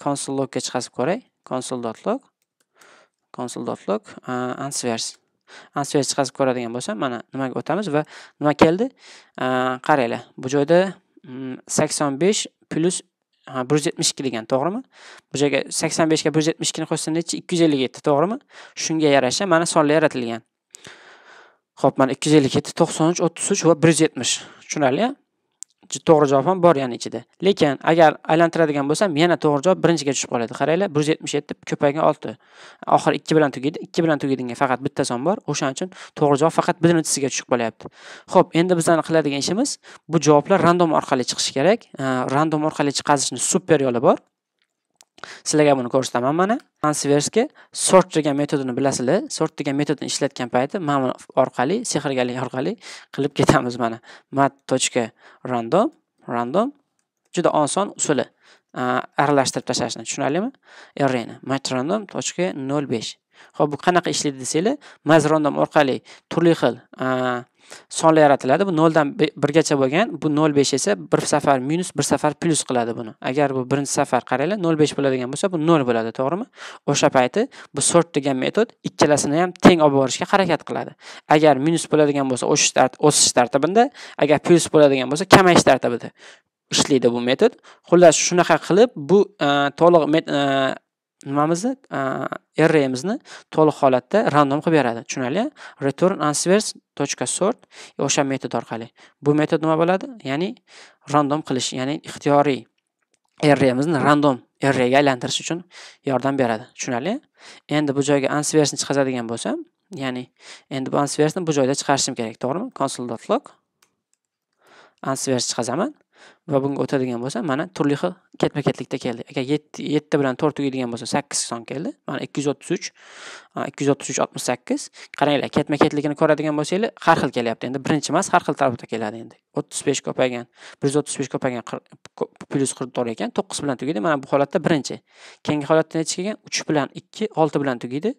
console logga chiqasib ko'ray console.log console.log э, answers answers chiqasib ko'radigan bo'lsam mana nimaga o'tamiz va nima keldi э, qaranglar bu joyda mm, sakson besh plyus ha bir yuz to'g'rimi bu joyga sakson beshga bir yuz yetmish ikkini qo'shsa nechi ikki yuz ellik yetti to'g'rimi shunga yarasha mana sonlar yaratilgan ho'p mana ikki yuz ellik yetti to'qson uch o'ttiz uch va bir yuz yetmish to'g'ri javob ham bor ya'ni ichida lekin agar aylantiradigan bo'lsam yana to'g'ri javob birinchiga tushib qoladi qaranglar bir yuz yetmish yetti ko'paygan olti oxiri ikki bilan tugaydi ikki bilan tugaydigan faqat bitta son bor o'shaning uchun to'g'ri javob faqat birinchisiga tushib qolyapti ho'p endi bizlarni qiladigan ishimiz bu javoblar random orqali chiqishi kerak random orqali chiqazishni super yo'li bor sizlarga buni ko'rsataman mana ansversga sort degan metodini bilasizlar sort degan metodni ishlatgan payti mana orqali sehrgarlik orqali qilib ketamiz mana mat точка random random juda oson usuli aralashtirib tashlashni tushunarlimi arrayni mat random точка ho'p bu qanaqa ishlaydi desanglar maz random orqali turli xil sonlar yaratiladi bu 0 dan 1 gacha bo'lgan bu 0,5 esa bir safar minus bir safar plus qiladi buni agar bu birinchi safar qaranglar 0,5 bo'ladigan bo'lsa bu 0 bo'ladi to'g'rimi o'sha payti bu sort degan metod ikkalasini ham teng olib borishga harakat qiladi agar minus bo'ladigan bo'lsa o'sish o'sish tartibida agar plus bo'ladigan bo'lsa kamayish tartibida ishlaydi bu metod xullas shunaqa qilib bu e, to'liq e, nimamizni arrayimizni to'liq holatda random qilib beradi tushunarli return answers точка sort e o'sha metod orqali bu metod nima bo'ladi ya'ni random qilish ya'ni ixtiyoriy arrayimizni random arrayga aylantirish uchun yordam beradi tushunarli endi bu joyga answersni chiqazadigan bo'lsam ya'ni endi bu answersni bu joyda chiqarishim kerak to'g'rimi console.log answers chiqazaman va bunga o'tadigan bo'lsa mana turli xil ketma ketlikda keldi agar yetti bilan to'rt tugaydigan bo'lsa sakkiz son keldi mana ikki yuz o'ttiz uch ikki yuz o'ttiz uch oltmish sakkiz qaranglar ketma ketligini ko'radigan bo'lsanglar har xil kelyapti endi birinchi emas har xil tarafda keladi endi o'ttiz besh ko'paygan bir yuz o'ttiz besh ko'paygan plyus qirq to'rt ekan to'qqiz bilan tugaydi mana bu holatda birinchi keyingi holatda nechi kelgan uch bilan ikki olti bilan tugaydi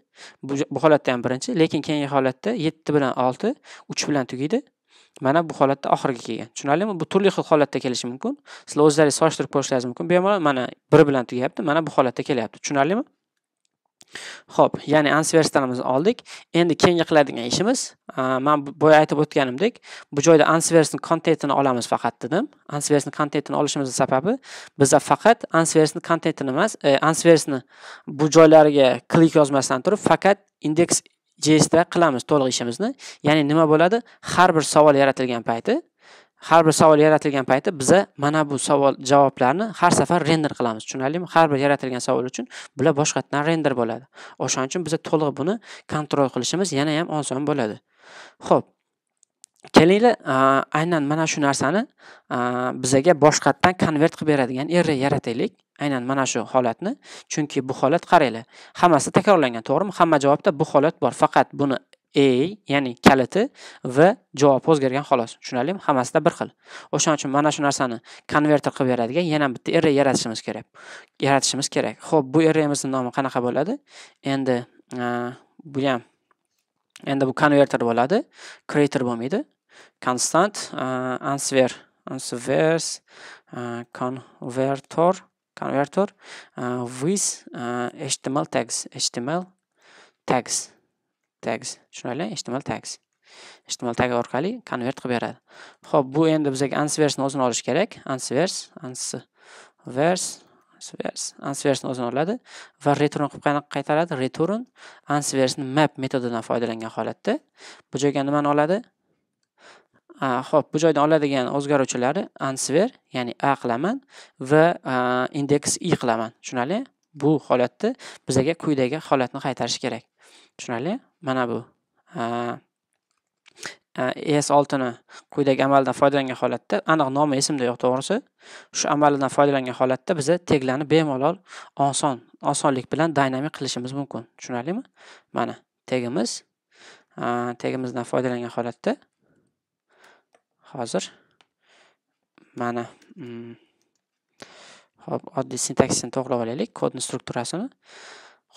bu holatda ham birinchi lekin keyingi holatda yetti bilan olti uch bilan tugaydi mana bu holatda oxiriga kelgan tushunarlimi bu turli xil holatda kelishi mumkin sizlar o'zlaringiz solishtirib ko'rishlaringiz mumkin bemalol mana biri bilan tugayapti mana bu holatda kelyapti tushunarlimi ho'p ya'ni ansverstlarimizni oldik endi keyingi qiladigan ishimiz man boya aytib o'tganimdek bu joyda ansversni kontentini olamiz faqat dedim ansversni kontentini olishimizni sababi bizda faqat ansversni kontentini emas e, ansversni bu joylariga klik yozmasdan turib faqat indeks jesda qilamiz to'liq ishimizni ya'ni nima bo'ladi har bir savol yaratilgan payti har bir savol yaratilgan payti biza mana bu savol javoblarni har safar render qilamiz tushunarlimi har bir yaratilgan savol uchun bular boshqatdan render bo'ladi o'shaning uchun biza to'liq buni kontrol qilishimiz yana ham oson bo'ladi ho'p kelinglar aynan mana shu narsani bizaga boshqatdan konvert qilib beradigan err yarataylik aynan mana shu holatni chunki bu holat qaranglar hammasi takrorlangan to'g'rimi hamma javobda bu holat bor faqat buni a ya'ni kaliti va javob o'zgargan xolos tushunarlimi hammasida bir xil o'shaning uchun mana shu narsani konverter qilib beradigan yana bitta r yaratishimiz kerak yaratishimiz kerak ho'p bu rmizni nomi qanaqa bo'ladi endi bu ham endi bu konverter bo'ladi creator bo'lmaydi constant answer answers converter converter uh, with uh, html tags html tags tags tushunarli html tags html tag orqali konvert qilib beradi xo'p bu endi bizaga ansversni o'zini olishi kerak ansvers ansvers ansvers ansversni o'zini oladi va return qilib qanaqa qaytaradi return ansversni map metodidan foydalangan holatda bu joyga nimani oladi Xo'p, bu joydan oladigan o'zgaruvchilari answer, ya'ni a qilaman va indeks i qilaman. Tushunarli? Bu holatda bizga quyidagi holatni qaytarish kerak. Tushunarli? Mana bu. ES6 ni quyidagi amaldan foydalangan holatda aniq nomi esimda yo'q to'g'risi. Shu amaldan foydalangan holatda biza teglarni bemalol oson, osonlik bilan dinamik qilishimiz mumkin. Tushunarlimi? Mana tegimiz tegimizdan foydalangan holatda hozir mana mm, hop oddiy sintaksisini to'g'rilab olaylik kodni strukturasini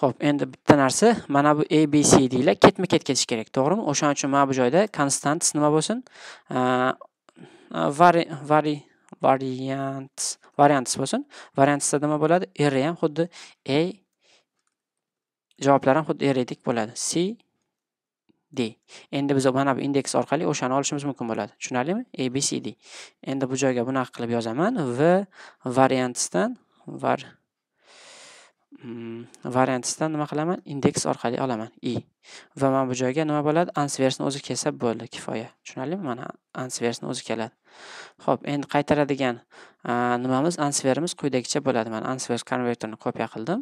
ho'p endi bitta narsa mana bu abc deylar ketma ket ketish kerak to'g'rimi o'shaning uchun mana bu joyda konstant nima bo'lsin vari vari variant variant bo'lsin variantda nima bo'ladi r ham xuddi a javoblar ham xuddi r edik bo'ladi c d endi biz mana bu indeks orqali o'shani olishimiz mumkin bo'ladi tushunarlimi a b c d endi bu joyga bunaqa qilib yozaman v variantsdan var mm, variantsdan nima qilaman indeks orqali olaman i va mana bu joyga nima bo'ladi ansversni o'zi kelsa bo'ldi kifoya tushunarlimi mana ansversni o'zi keladi Xo'p, endi qaytaradigan nimamiz ansverimiz quyidagicha bo'ladi mana ansvers converterni kopiya qildim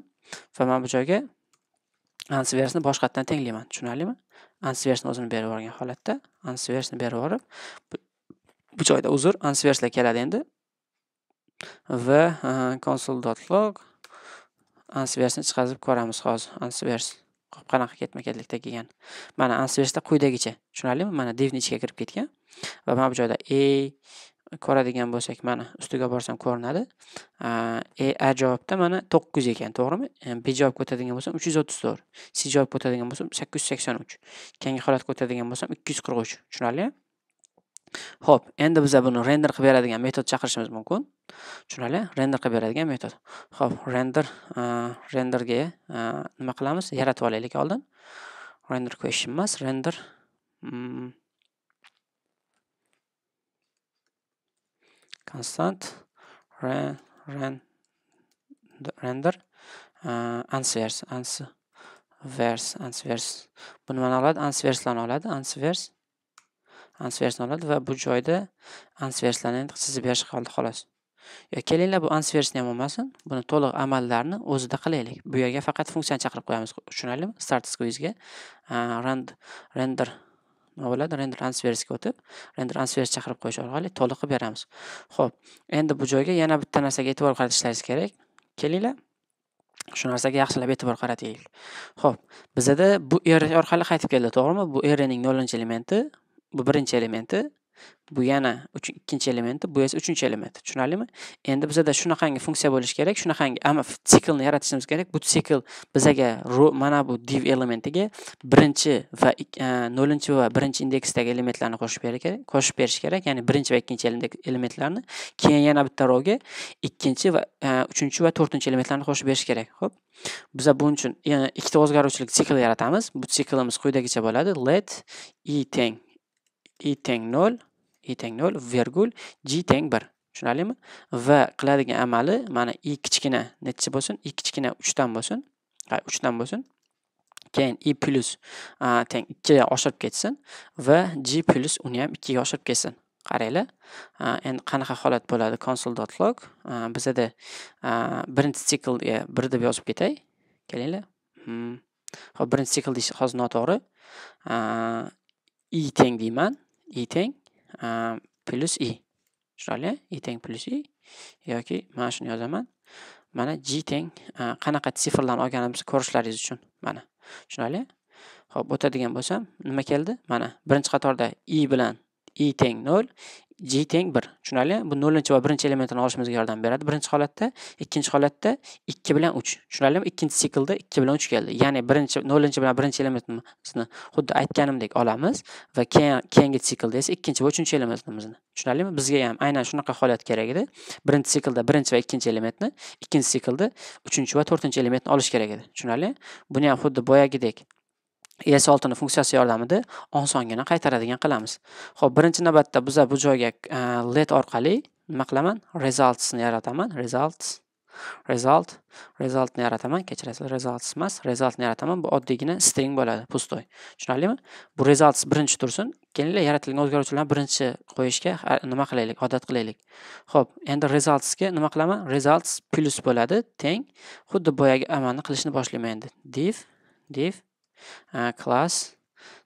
va mana bu joyga ansversni boshqatdan tenglayman tushunarlimi ansversni o'zini berib yuborgan holatda ansversni berib yuborib bu joyda uzr ansverslar keladi endi va konsul dot log ansversni chiqarib ko'ramiz hozir ansvers qanaqa ketma ketlikda kelgan mana ansversda quyidagicha tushunarlimi mana divni ichiga kirib ketgan va mana bu joyda a ko'radigan bo'lsak mana ustiga borsam ko'rinadi e a javobda mana to'qqiz ekan to'g'rimi e, b javobga o'tadigan bo'lsam uch yuz o'ttiz to'rt c javobga o'tadigan bo'lsam sakkiz yuz sakson uch keyingi holatga o'tadigan bo'lsam ikki yuz qirq uch tushunarlimi ho'p endi biza buni render qilib beradigan metod chaqirishimiz mumkin tushunarli render qilib beradigan metod ho'p render renderga nima qilamiz yaratib olaylik oldin render question emas render mm, constant ran, ran render uh, answers answers answers bu nimani oladi answerslarni oladi answers answersni oladi va bu joyda answerslarni endi chizib yashiq qoldi xolos yo kelinglar bu answersni ham bo'lmasin buni to'liq amallarni o'zida qilaylik bu yerga faqat funksiyani chaqirib qo'yamiz tushunarlimi start squizga e, render nima render rend o'tib render transfers chaqirib qo'yish orqali qilib beramiz ho'p endi bu joyga yana bitta narsaga e'tibor qaratishlaringiz kerak kelinglar shu narsaga yaxshilab e'tibor qarataylik ho'p bizada bu r orqali qaytib keldi to'g'rimi bu rning nollinchi elementi bu birinchi elementi Bu yana ikkinchi elementi, bu esa uchinchi elementi. Tushunarlimi? Endi bizada shunaqangi funksiya bo'lishi kerak, shunaqangi ammo siklni yaratishimiz kerak. Bu sikl bizaga mana bu div elementiga birinchi va e, nollinchi va birinchi indeksdagi elementlarni qo'shib berish kerak, qo'shib berish kerak, ya'ni birinchi va ikkinchi elementlarni, keyin yana bitta 2 ikkinchi va e, uchinchi va to'rtinchi elementlarni qo'shib berish kerak. Xo'p. Biza buning uchun e, ikkita o'zgaruvchilik sikl yaratamiz. Bu siklimiz quyidagicha bo'ladi: let i teng i teng 0 i teng 0 virgul g teng 1 tushunarlimi va qiladigan amali mana i kichkina nechi bo'lsin i kichkina 3 dan bo'lsin 3 dan bo'lsin keyin i plus a, teng 2 oshirib ketsin va g plus uni ham 2 ga oshirib ketsin qaranglar endi qanaqa holat bo'ladi console.log bizda log bizada birinchi siklga bir deb yozib ketay kelinglar hmm. Xo'p, birinchi sikl deyish hozir noto'g'ri i teng deyman i teng plus i chiroyli i teng plus i yoki mana shuni yozaman mana g teng qanaqa sifrlarni olganimizni ko'rishlaringiz uchun mana tushunarli ho'p o'tadigan bo'lsam nima keldi mana birinchi qatorda i bilan i teng nol g teng bir tushunarli bu 0-chi va birinchi elementini olishimizga yordam beradi birinchi holatda ikkinchi holatda ikki bilan uch tushunarlimi ikkinchi siklda ikki bilan uch keldi ya'ni birinchi chi bilan birinchi elementimizni xuddi aytganimdek olamiz va keyingi siklda esa ikkinchi va uchinchi elementimizni tushunarlimi bizga ham aynan shunaqa holat kerak edi birinchi siklda birinchi va ikkinchi elementni ikkinchi siklda uchinchi va to'rtinchi elementni olish kerak edi tushunarli buni ham xuddi boyagidek es oltini funksiyasi yordamida osongina qaytaradigan qilamiz ho'p birinchi navbatda biza bu joyga e, let orqali nima qilaman resultsni yarataman results result resultni yarataman kechirasiz results emas resultni yarataman bu oddiygina string bo'ladi pustoy tushunarlimi bu results birinchi tursin keyingi yaratilgan o'zgaruvchilarni birinchi qo'yishga nima qilaylik odat qilaylik ho'p endi resultsga nima qilaman results plus bo'ladi teng xuddi boyagi amalni qilishni boshlayman endi div div class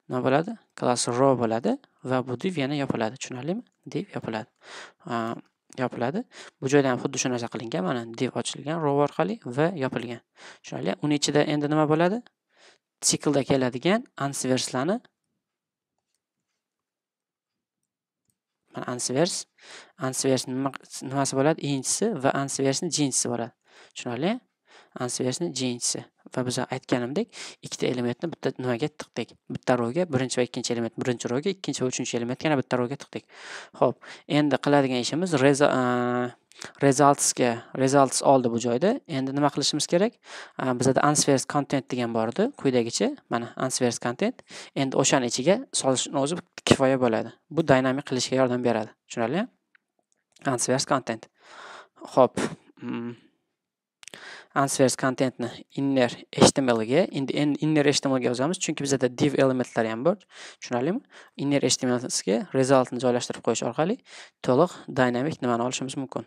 nima bo'ladi class row bo'ladi va bu div yana yopiladi tushunarlimi div yopiladi yopiladi bu joyda ham xuddi shu narsa qilingan mana div ochilgan row orqali va yopilgan tushunarli uni ichida endi nima bo'ladi siklda keladigan ansverslarni mana ansvers ansvers nimasi bo'ladi inchisi va ansversni jinchisi bo'ladi tushunarli svejni jinsi va biz aytganimdek ikkita elementni bitta nimaga tiqdik bitta rowga birinchi va ikkinchi element birinchi rowga ikkinchi va uchinchi element yana bitta rowga tiqdik ho'p endi qiladigan ishimiz resultsga results oldi bu joyda endi nima qilishimiz kerak bizada answers content degan bor edi quyidagicha mana answers content endi o'shani ichiga solishni o'zi kifoya bo'ladi bu dynamik qilishga yordam beradi tushunarlimi answers content ho'p answers contentni inner html ga inner html ga yozamiz chunki bizada div elementlari ham bor tushunarlimi inner html ga resultni joylashtirib qo'yish orqali to'liq dynamic nimani olishimiz mumkin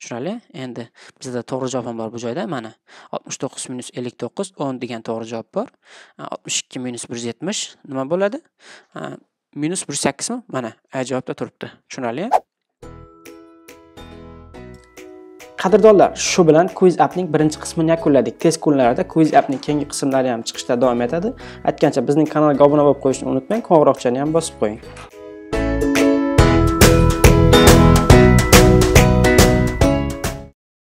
tushunarli endi bizada to'g'ri javob ham bor bu joyda mana 69 minus 59 10 degan to'g'ri javob bor 62 minus 170 nima bo'ladi minus yuz mi mana a javobda turibdi tushunarli qadrdonlar shu bilan quiz appning birinchi qismini yakunladik tez kunlarda quiz appning keyingi qismlari ham chiqishda davom etadi aytgancha bizning kanalga obuna bo'lib qo'yishni unutmang qo'ng'iroqchani ham bosib qo'ying